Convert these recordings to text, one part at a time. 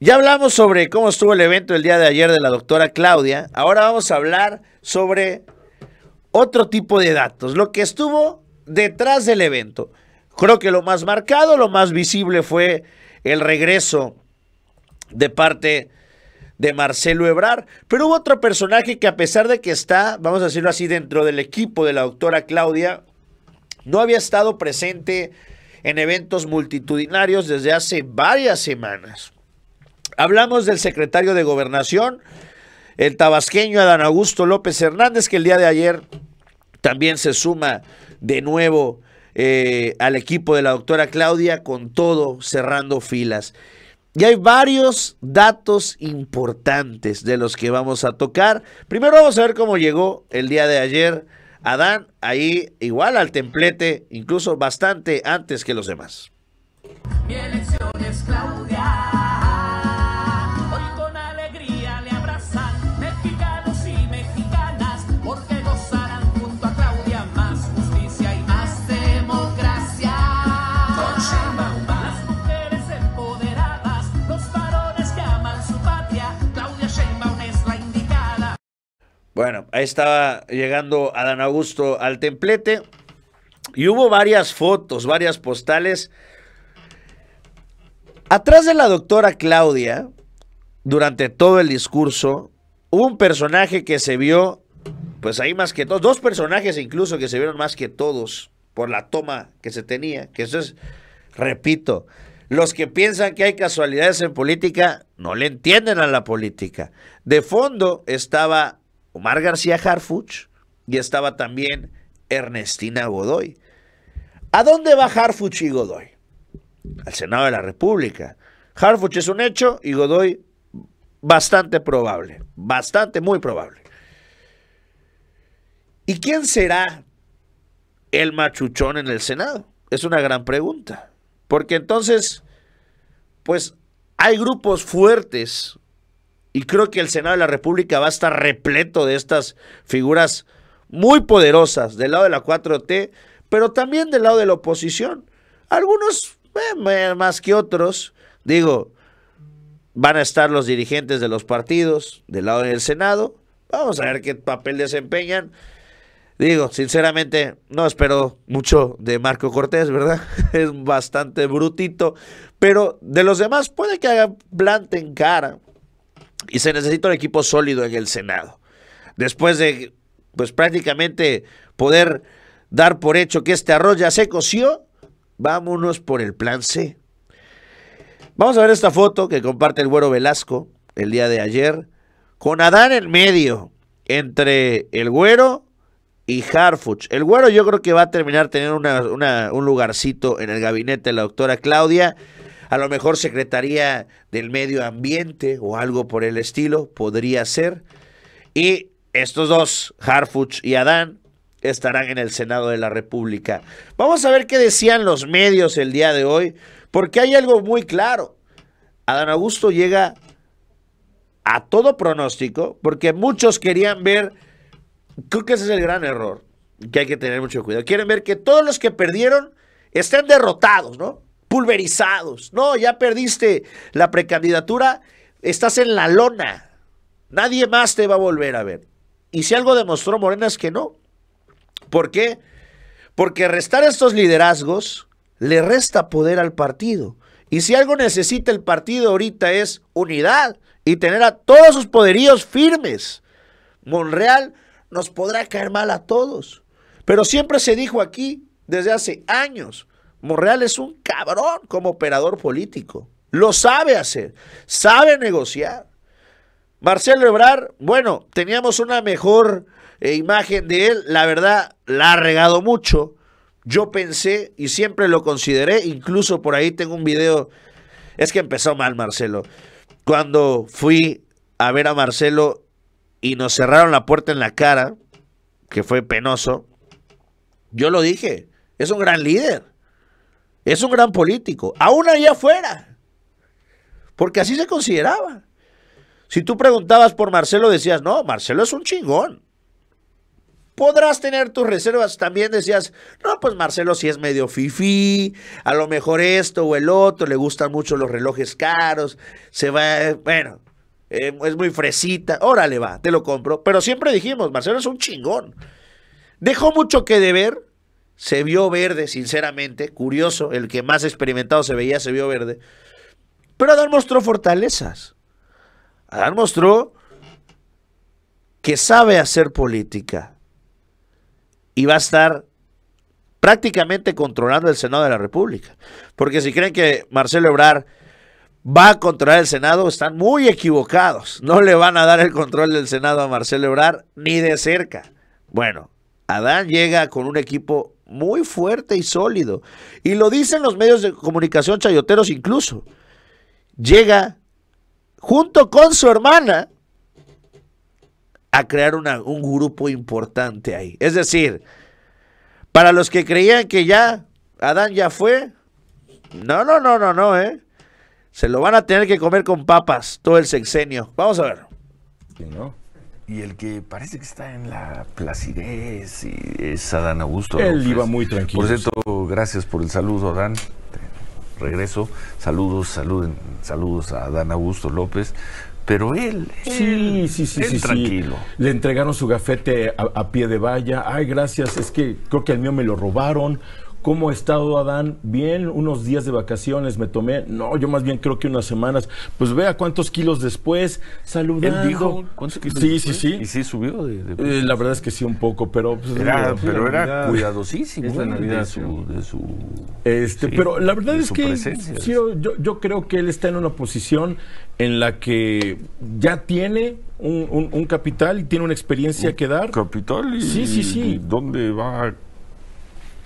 Ya hablamos sobre cómo estuvo el evento el día de ayer de la doctora Claudia. Ahora vamos a hablar sobre otro tipo de datos, lo que estuvo detrás del evento. Creo que lo más marcado, lo más visible fue el regreso de parte de Marcelo Ebrar. Pero hubo otro personaje que a pesar de que está, vamos a decirlo así, dentro del equipo de la doctora Claudia, no había estado presente en eventos multitudinarios desde hace varias semanas. Hablamos del secretario de Gobernación, el tabasqueño Adán Augusto López Hernández, que el día de ayer también se suma de nuevo eh, al equipo de la doctora Claudia con todo cerrando filas. Y hay varios datos importantes de los que vamos a tocar. Primero vamos a ver cómo llegó el día de ayer Adán ahí igual al templete, incluso bastante antes que los demás. Claudia. Bueno, ahí estaba llegando Adán Augusto al templete y hubo varias fotos, varias postales. Atrás de la doctora Claudia, durante todo el discurso, hubo un personaje que se vio, pues ahí más que todos, dos personajes incluso que se vieron más que todos por la toma que se tenía, que eso es, repito, los que piensan que hay casualidades en política no le entienden a la política. De fondo estaba Omar García Harfuch y estaba también Ernestina Godoy. ¿A dónde va Harfuch y Godoy? Al Senado de la República. Harfuch es un hecho y Godoy bastante probable, bastante, muy probable. ¿Y quién será el machuchón en el Senado? Es una gran pregunta. Porque entonces, pues hay grupos fuertes y creo que el Senado de la República va a estar repleto de estas figuras muy poderosas del lado de la 4T, pero también del lado de la oposición. Algunos más que otros, digo, van a estar los dirigentes de los partidos del lado del Senado. Vamos a ver qué papel desempeñan. Digo, sinceramente, no espero mucho de Marco Cortés, ¿verdad? Es bastante brutito. Pero de los demás puede que en cara y se necesita un equipo sólido en el Senado. Después de, pues prácticamente poder dar por hecho que este arroz ya se coció, vámonos por el plan C. Vamos a ver esta foto que comparte el güero Velasco el día de ayer, con Adán en medio, entre el güero y Harfuch. El güero yo creo que va a terminar teniendo un lugarcito en el gabinete de la doctora Claudia. A lo mejor Secretaría del Medio Ambiente o algo por el estilo podría ser. Y estos dos, Harfuch y Adán, estarán en el Senado de la República. Vamos a ver qué decían los medios el día de hoy, porque hay algo muy claro. Adán Augusto llega a todo pronóstico, porque muchos querían ver, creo que ese es el gran error, que hay que tener mucho cuidado. Quieren ver que todos los que perdieron estén derrotados, ¿no? pulverizados. No, ya perdiste la precandidatura, estás en la lona. Nadie más te va a volver a ver. Y si algo demostró Morena es que no. ¿Por qué? Porque restar estos liderazgos le resta poder al partido. Y si algo necesita el partido ahorita es unidad y tener a todos sus poderíos firmes. Monreal nos podrá caer mal a todos. Pero siempre se dijo aquí, desde hace años, Monreal es un cabrón como operador político. Lo sabe hacer, sabe negociar. Marcelo Ebrar, bueno, teníamos una mejor eh, imagen de él. La verdad, la ha regado mucho. Yo pensé y siempre lo consideré, incluso por ahí tengo un video. Es que empezó mal Marcelo. Cuando fui a ver a Marcelo y nos cerraron la puerta en la cara, que fue penoso, yo lo dije, es un gran líder. Es un gran político, aún allá afuera, porque así se consideraba. Si tú preguntabas por Marcelo, decías, no, Marcelo es un chingón. Podrás tener tus reservas. También decías, no, pues Marcelo sí es medio fifí, a lo mejor esto o el otro, le gustan mucho los relojes caros, se va, bueno, em, es muy fresita, órale va, te lo compro. Pero siempre dijimos, Marcelo es un chingón. Dejó mucho que deber, se vio verde, sinceramente, curioso, el que más experimentado se veía se vio verde. Pero Adán mostró fortalezas. Adán mostró que sabe hacer política y va a estar prácticamente controlando el Senado de la República. Porque si creen que Marcelo obrar va a controlar el Senado, están muy equivocados. No le van a dar el control del Senado a Marcelo obrar ni de cerca. Bueno, Adán llega con un equipo muy fuerte y sólido. Y lo dicen los medios de comunicación chayoteros incluso. Llega junto con su hermana a crear un grupo importante ahí. Es decir, para los que creían que ya Adán ya fue, no, no, no, no, no, ¿eh? Se lo van a tener que comer con papas todo el sexenio. Vamos a ver. ¿No? y el que parece que está en la placidez y es Adán Augusto. Él pues, iba muy tranquilo. Por cierto, gracias por el saludo, Adán. regreso. Saludos, saluden, saludos a Adán Augusto López. Pero él, sí, él, sí, sí, sí, tranquilo. Le entregaron su gafete a, a, pie de valla. Ay, gracias, es que creo que el mío me lo robaron. ¿Cómo ha estado Adán? Bien, unos días de vacaciones me tomé. No, yo más bien creo que unas semanas. Pues vea cuántos kilos después, saludando. Él dijo cuántos kilos Sí, sí, sí. ¿Y sí subió? De, eh, la verdad es que sí, un poco, pero... Pues, pero era cuidadosísimo. la ¿eh? de su... este, pero la verdad es que yo, creo que él está en una posición en la que ya tiene un, capital y tiene una experiencia que dar. Capital y, sí, sí, sí. ¿dónde va a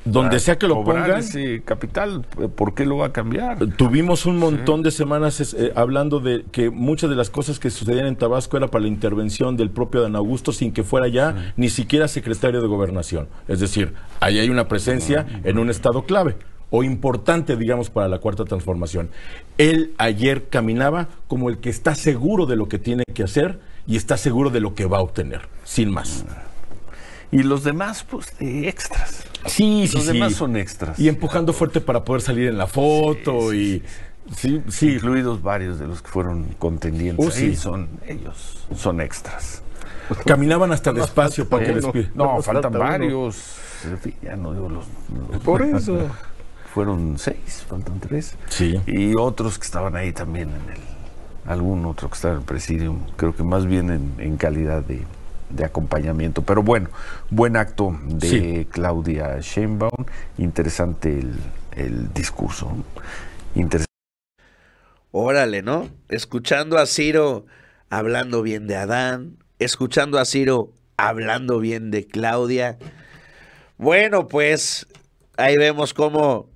donde sea que lo pongan ese capital por qué lo va a cambiar tuvimos un montón de semanas eh, hablando de que muchas de las cosas que sucedían en Tabasco era para la intervención del propio Dan Augusto sin que fuera ya ni siquiera secretario de gobernación es decir ahí hay una presencia en un estado clave o importante, digamos, para la cuarta transformación. Él ayer caminaba como el que está seguro de lo que tiene que hacer y está seguro de lo que va a obtener, sin más. Y los demás, pues, extras. Sí, sí, Los demás son extras. Y empujando fuerte para poder salir en la foto y... Sí, sí, Incluidos varios de los que fueron contendientes. Oh, sí. son ellos, son extras. Caminaban hasta el espacio para que les No, no, faltan varios. varios. fin, Ya no digo los, Por eso. Fueron seis, faltan tres. Sí. Y otros que estaban ahí también en el. Algún otro que estaba en el presidium. Creo que más bien en calidad de de acompañamiento. Pero bueno, buen acto de Claudia Sheinbaum. Interesante el, discurso. Órale, ¿no? Escuchando a Ciro hablando bien de Adán, escuchando a Ciro hablando bien de Claudia. Bueno, pues ahí vemos cómo,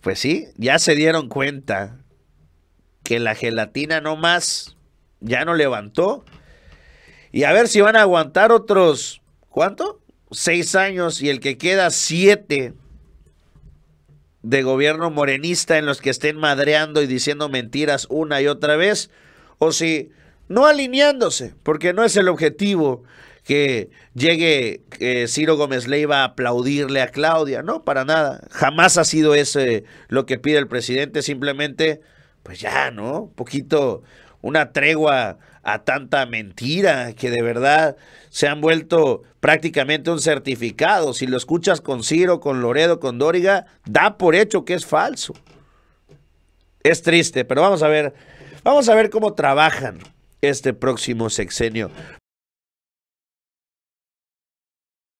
pues sí, ya se dieron cuenta que la gelatina no más ya no levantó y a ver si van a aguantar otros, ¿cuánto? Seis años y el que queda siete de gobierno morenista en los que estén madreando y diciendo mentiras una y otra vez, o si no alineándose, porque no es el objetivo que llegue eh, Ciro Gómez Leiva a aplaudirle a Claudia, no, para nada, jamás ha sido eso lo que pide el presidente, simplemente, pues ya, ¿no? Un poquito, una tregua a tanta mentira que de verdad se han vuelto prácticamente un certificado. Si lo escuchas con Ciro, con Loredo, con Dóriga, da por hecho que es falso. Es triste, pero vamos a ver, vamos a ver cómo trabajan este próximo sexenio.